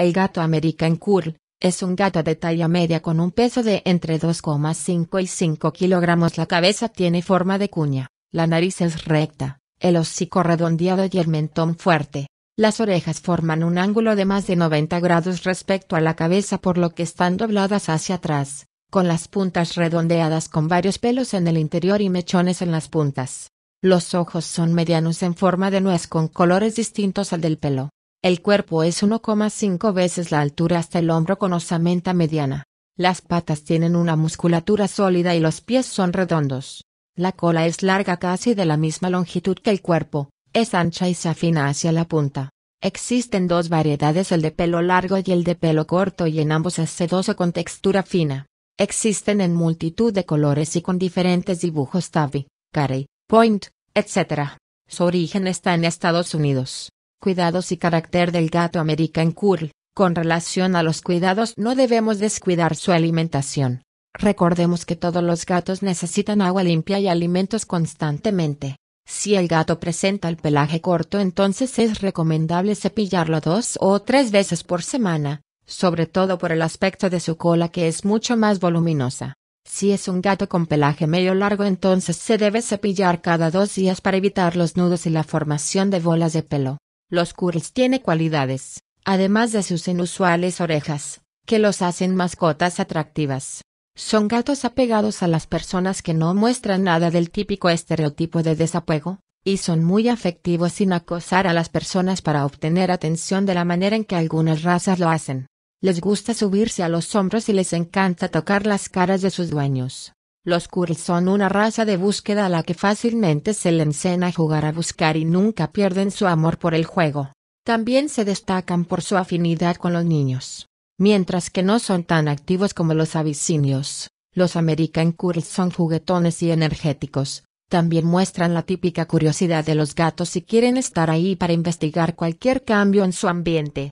El gato American Curl, es un gato de talla media con un peso de entre 2,5 y 5 kilogramos. La cabeza tiene forma de cuña, la nariz es recta, el hocico redondeado y el mentón fuerte. Las orejas forman un ángulo de más de 90 grados respecto a la cabeza por lo que están dobladas hacia atrás, con las puntas redondeadas con varios pelos en el interior y mechones en las puntas. Los ojos son medianos en forma de nuez con colores distintos al del pelo. El cuerpo es 1,5 veces la altura hasta el hombro con osamenta mediana. Las patas tienen una musculatura sólida y los pies son redondos. La cola es larga casi de la misma longitud que el cuerpo, es ancha y se afina hacia la punta. Existen dos variedades el de pelo largo y el de pelo corto y en ambos es sedoso con textura fina. Existen en multitud de colores y con diferentes dibujos tabby, carey, point, etc. Su origen está en Estados Unidos. Cuidados y carácter del gato American Curl. Con relación a los cuidados no debemos descuidar su alimentación. Recordemos que todos los gatos necesitan agua limpia y alimentos constantemente. Si el gato presenta el pelaje corto entonces es recomendable cepillarlo dos o tres veces por semana, sobre todo por el aspecto de su cola que es mucho más voluminosa. Si es un gato con pelaje medio largo entonces se debe cepillar cada dos días para evitar los nudos y la formación de bolas de pelo. Los Curls tiene cualidades, además de sus inusuales orejas, que los hacen mascotas atractivas. Son gatos apegados a las personas que no muestran nada del típico estereotipo de desapego, y son muy afectivos sin acosar a las personas para obtener atención de la manera en que algunas razas lo hacen. Les gusta subirse a los hombros y les encanta tocar las caras de sus dueños. Los Curls son una raza de búsqueda a la que fácilmente se le enseña a jugar a buscar y nunca pierden su amor por el juego. También se destacan por su afinidad con los niños. Mientras que no son tan activos como los abisinios, los American Curls son juguetones y energéticos. También muestran la típica curiosidad de los gatos y quieren estar ahí para investigar cualquier cambio en su ambiente.